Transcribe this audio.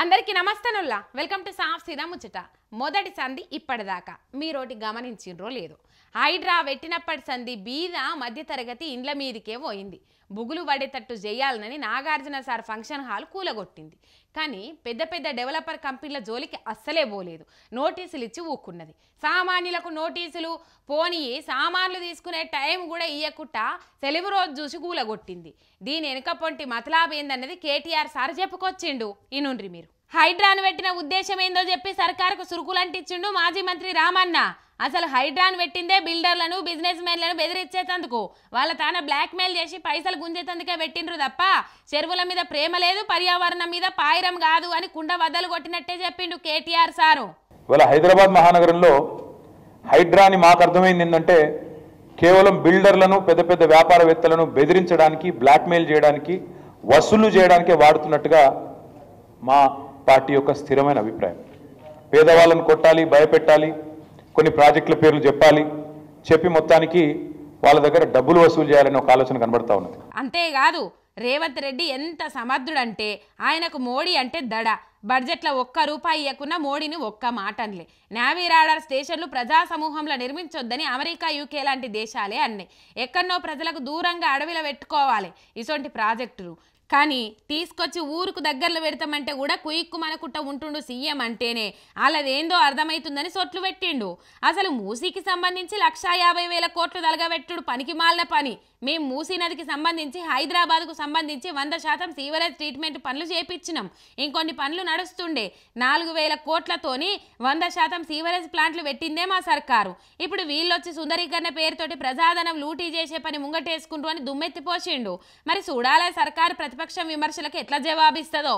అందరికీ నమస్తనుల్లా welcome to సాఫ్ సీదా ముచ్చట మొదటి సంధి ఇప్పటిదాకా మీరోటి గమనించిండ్రో లేదు హైడ్రా పెట్టినప్పటి సంధి బీద మధ్యతరగతి ఇండ్ల మీదికే పోయింది బుగులు పడేటట్టు చేయాలని నాగార్జున సార్ ఫంక్షన్ హాల్ కూలగొట్టింది కానీ పెద్ద పెద్ద డెవలపర్ కంపెనీల జోలికి అస్సలే పోలేదు నోటీసులు ఇచ్చి ఊక్కున్నది సామాన్యులకు నోటీసులు పోనీ సామాన్లు తీసుకునే టైం కూడా ఇయ్యకుండా సెలవు రోజు చూసి కూలగొట్టింది దీని వెనుక పొంటి మతలాబ్ ఏందన్నది కేటీఆర్ సార్ చెప్పుకొచ్చిండు ఇనుండ్రి హైడ్రాను పెట్టిన ఉద్దేశం ఏందో చెప్పి సర్కారుకు సురుకులంటిచ్చిండు మాజీ మంత్రి రామన్న అసలు హైడ్రాన్ పెట్టిందే బిల్డర్లను బిజినెస్ మెన్లను బెదిరించేటందుకు వాళ్ళ తాన బ్లాక్మెయిల్ చేసి పైసలు గుంజేతందుకే పెట్టిండ్రు తప్ప చెరువుల మీద ప్రేమ లేదు పర్యావరణం మీద పాయిరం కాదు అని కుండ వద్దలు కొట్టినట్టే చెప్పిండు కేటీఆర్ సారు ఇవాళ హైదరాబాద్ మహానగరంలో హైడ్రాని మాకు అర్థమైంది ఏంటంటే కేవలం బిల్డర్లను పెద్ద పెద్ద వ్యాపారవేత్తలను బెదిరించడానికి బ్లాక్మెయిల్ చేయడానికి వసూలు చేయడానికే వాడుతున్నట్టుగా మా పార్టీ యొక్క స్థిరమైన అభిప్రాయం పేదవాళ్ళను కొట్టాలి భయపెట్టాలి కొన్ని ప్రాజెక్టుల పేర్లు చెప్పాలి చెప్పి మొత్తానికి వాళ్ళ దగ్గర డబ్బులు వసూలు చేయాలని ఒక ఆలోచన కనబడతా ఉన్నది అంతేకాదు రేవంత్ రెడ్డి ఎంత సమర్థుడంటే ఆయనకు మోడీ అంటే దడ బడ్జెట్లో ఒక్క రూపాయి ఇవ్వకున్న మోడీని ఒక్క మాటన్లే నావీ రాడార్ స్టేషన్లు ప్రజా సమూహంలో నిర్మించొద్దని అమెరికా యూకే లాంటి దేశాలే అన్నాయి ఎక్కడో ప్రజలకు దూరంగా అడవిలో పెట్టుకోవాలి ఇటువంటి ప్రాజెక్టులు కానీ తీసుకొచ్చి ఊరుకు దగ్గరలో పెడతామంటే కూడా కుయిక్కు మనకుట్ట ఉంటుండు సీఎం అంటేనే అలాదేందో అర్థమవుతుందని సొట్లు పెట్టిండు అసలు మూసీకి సంబంధించి లక్షా యాభై వేల కోట్లు తలగబెట్టుడు పనికి మాలిన పని మేము మూసీ నదికి సంబంధించి హైదరాబాద్కు సంబంధించి వంద శాతం సీవరేజ్ ట్రీట్మెంట్ పనులు చేపించినాం ఇంకొన్ని పనులు నడుస్తుండే నాలుగు వేల కోట్లతోని వంద శాతం సీవరేజ్ ప్లాంట్లు పెట్టిందే మా సర్కారు ఇప్పుడు వీళ్ళొచ్చి సుందరీకరణ పేరుతోటి ప్రజాధనం లూటీ చేసే పని ముంగటేసుకుంటూ అని దుమ్మెత్తిపోసిండు మరి చూడాలే సర్కారు ప్రతిపక్ష ప్రతిపక్షం విమర్శలకు ఎట్లా జవాబిస్తుందో